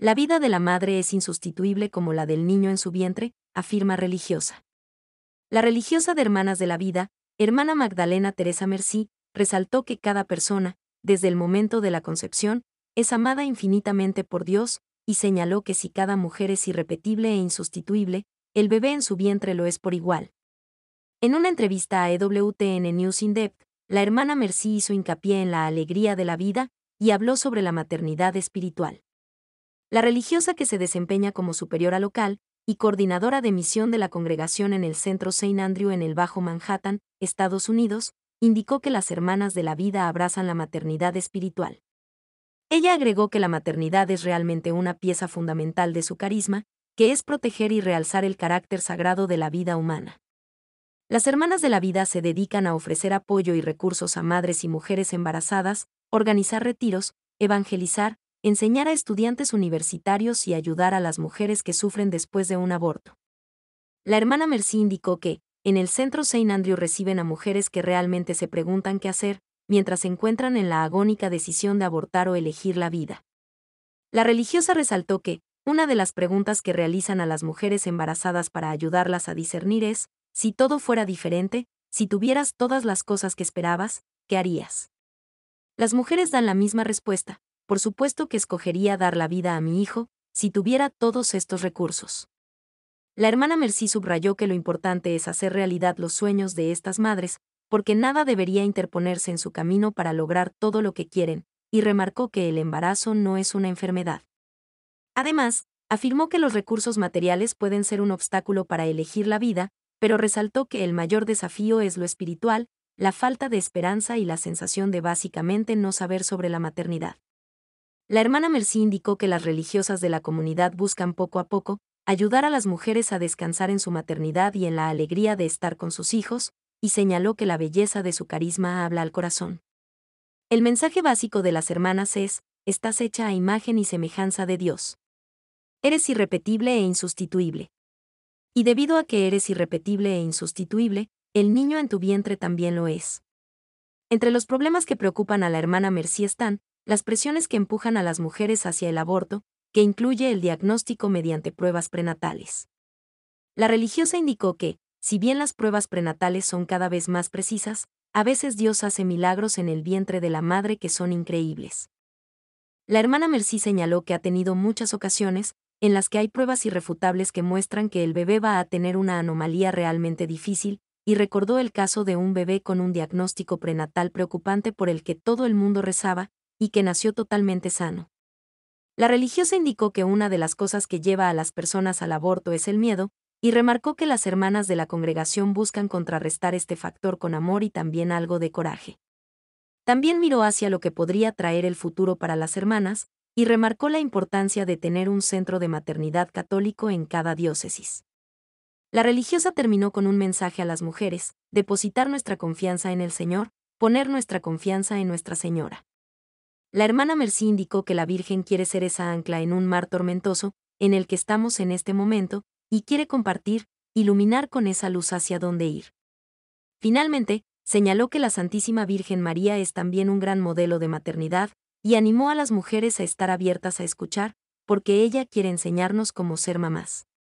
La vida de la madre es insustituible como la del niño en su vientre, afirma religiosa. La religiosa de Hermanas de la Vida, hermana Magdalena Teresa Mercí, resaltó que cada persona, desde el momento de la concepción, es amada infinitamente por Dios, y señaló que si cada mujer es irrepetible e insustituible, el bebé en su vientre lo es por igual. En una entrevista a EWTN News in Depth, la hermana Mercí hizo hincapié en la alegría de la vida y habló sobre la maternidad espiritual la religiosa que se desempeña como superiora local y coordinadora de misión de la congregación en el Centro Saint Andrew en el Bajo Manhattan, Estados Unidos, indicó que las hermanas de la vida abrazan la maternidad espiritual. Ella agregó que la maternidad es realmente una pieza fundamental de su carisma, que es proteger y realzar el carácter sagrado de la vida humana. Las hermanas de la vida se dedican a ofrecer apoyo y recursos a madres y mujeres embarazadas, organizar retiros, evangelizar, enseñar a estudiantes universitarios y ayudar a las mujeres que sufren después de un aborto. La hermana Mercy indicó que, en el centro St. Andrew reciben a mujeres que realmente se preguntan qué hacer, mientras se encuentran en la agónica decisión de abortar o elegir la vida. La religiosa resaltó que, una de las preguntas que realizan a las mujeres embarazadas para ayudarlas a discernir es, si todo fuera diferente, si tuvieras todas las cosas que esperabas, ¿qué harías? Las mujeres dan la misma respuesta, por supuesto que escogería dar la vida a mi hijo, si tuviera todos estos recursos. La hermana Mercy subrayó que lo importante es hacer realidad los sueños de estas madres, porque nada debería interponerse en su camino para lograr todo lo que quieren, y remarcó que el embarazo no es una enfermedad. Además, afirmó que los recursos materiales pueden ser un obstáculo para elegir la vida, pero resaltó que el mayor desafío es lo espiritual, la falta de esperanza y la sensación de básicamente no saber sobre la maternidad. La hermana Mercy indicó que las religiosas de la comunidad buscan poco a poco ayudar a las mujeres a descansar en su maternidad y en la alegría de estar con sus hijos, y señaló que la belleza de su carisma habla al corazón. El mensaje básico de las hermanas es, estás hecha a imagen y semejanza de Dios. Eres irrepetible e insustituible. Y debido a que eres irrepetible e insustituible, el niño en tu vientre también lo es. Entre los problemas que preocupan a la hermana Mercy están, las presiones que empujan a las mujeres hacia el aborto, que incluye el diagnóstico mediante pruebas prenatales. La religiosa indicó que, si bien las pruebas prenatales son cada vez más precisas, a veces Dios hace milagros en el vientre de la madre que son increíbles. La hermana Mercy señaló que ha tenido muchas ocasiones en las que hay pruebas irrefutables que muestran que el bebé va a tener una anomalía realmente difícil, y recordó el caso de un bebé con un diagnóstico prenatal preocupante por el que todo el mundo rezaba, y que nació totalmente sano. La religiosa indicó que una de las cosas que lleva a las personas al aborto es el miedo, y remarcó que las hermanas de la congregación buscan contrarrestar este factor con amor y también algo de coraje. También miró hacia lo que podría traer el futuro para las hermanas, y remarcó la importancia de tener un centro de maternidad católico en cada diócesis. La religiosa terminó con un mensaje a las mujeres, depositar nuestra confianza en el Señor, poner nuestra confianza en Nuestra Señora. La hermana Mercy indicó que la Virgen quiere ser esa ancla en un mar tormentoso, en el que estamos en este momento, y quiere compartir, iluminar con esa luz hacia dónde ir. Finalmente, señaló que la Santísima Virgen María es también un gran modelo de maternidad, y animó a las mujeres a estar abiertas a escuchar, porque ella quiere enseñarnos cómo ser mamás.